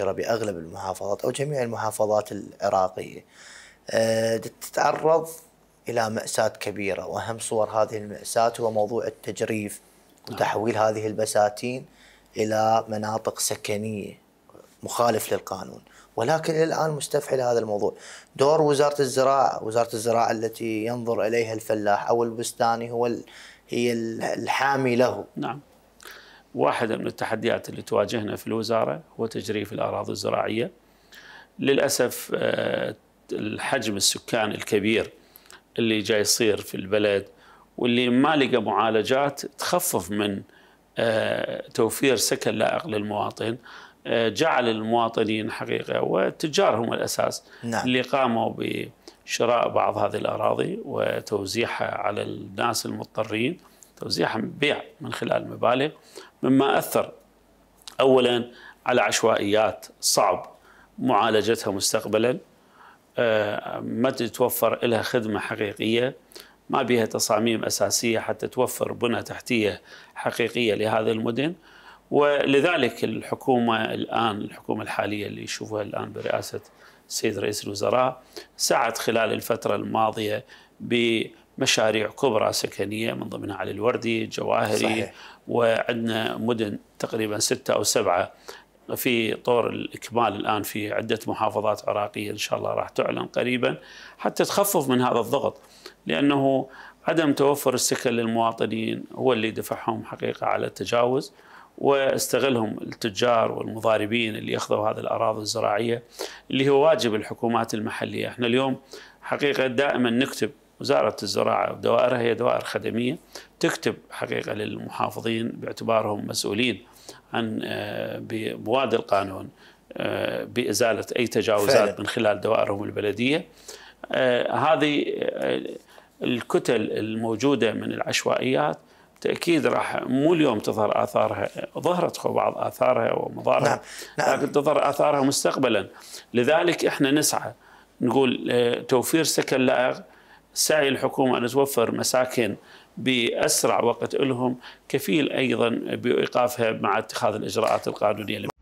باغلب المحافظات او جميع المحافظات العراقيه آه، تتعرض الى ماساه كبيره واهم صور هذه الماساه هو موضوع التجريف وتحويل هذه البساتين الى مناطق سكنيه مخالف للقانون ولكن الى الان مستفحل هذا الموضوع دور وزاره الزراعه وزاره الزراعه التي ينظر اليها الفلاح او البستاني هو هي الحامي له نعم واحدة من التحديات اللي تواجهنا في الوزارة هو تجريف الأراضي الزراعية للأسف آه، الحجم السكاني الكبير اللي جاي يصير في البلد واللي ما لقى معالجات تخفف من آه، توفير سكن لائق للمواطن آه، جعل المواطنين حقيقة والتجار هم الأساس نعم. اللي قاموا بشراء بعض هذه الأراضي وتوزيعها على الناس المضطرين توزيعها بيع من خلال المبالغ مما أثر أولا على عشوائيات صعب معالجتها مستقبلا آه، ما تتوفر لها خدمة حقيقية ما بها تصاميم أساسية حتى توفر بنى تحتية حقيقية لهذه المدن ولذلك الحكومة الآن الحكومة الحالية اللي يشوفها الآن برئاسة السيد رئيس الوزراء سعت خلال الفترة الماضية ب مشاريع كبرى سكنية من ضمنها علي الوردي جواهري صحيح. وعندنا مدن تقريبا ستة أو سبعة في طور الإكمال الآن في عدة محافظات عراقية إن شاء الله راح تعلن قريبا حتى تخفف من هذا الضغط لأنه عدم توفر السكن للمواطنين هو اللي دفعهم حقيقة على التجاوز واستغلهم التجار والمضاربين اللي اخذوا هذه الاراضي الزراعيه اللي هو واجب الحكومات المحليه، احنا اليوم حقيقه دائما نكتب وزارة الزراعة ودوائرها هي دوائر خدمية تكتب حقيقة للمحافظين باعتبارهم مسؤولين عن آه، بمواد القانون آه، بإزالة أي تجاوزات فعلا. من خلال دوائرهم البلدية آه، هذه الكتل الموجودة من العشوائيات تأكيد راح مو اليوم تظهر اثارها ظهرت بعض اثارها ومضارها نعم. نعم. لكن تظهر اثارها مستقبلا لذلك احنا نسعى نقول توفير سكن لائق سعي الحكومة أن توفر مساكن بأسرع وقت لهم كفيل أيضا بإيقافها مع اتخاذ الإجراءات القانونية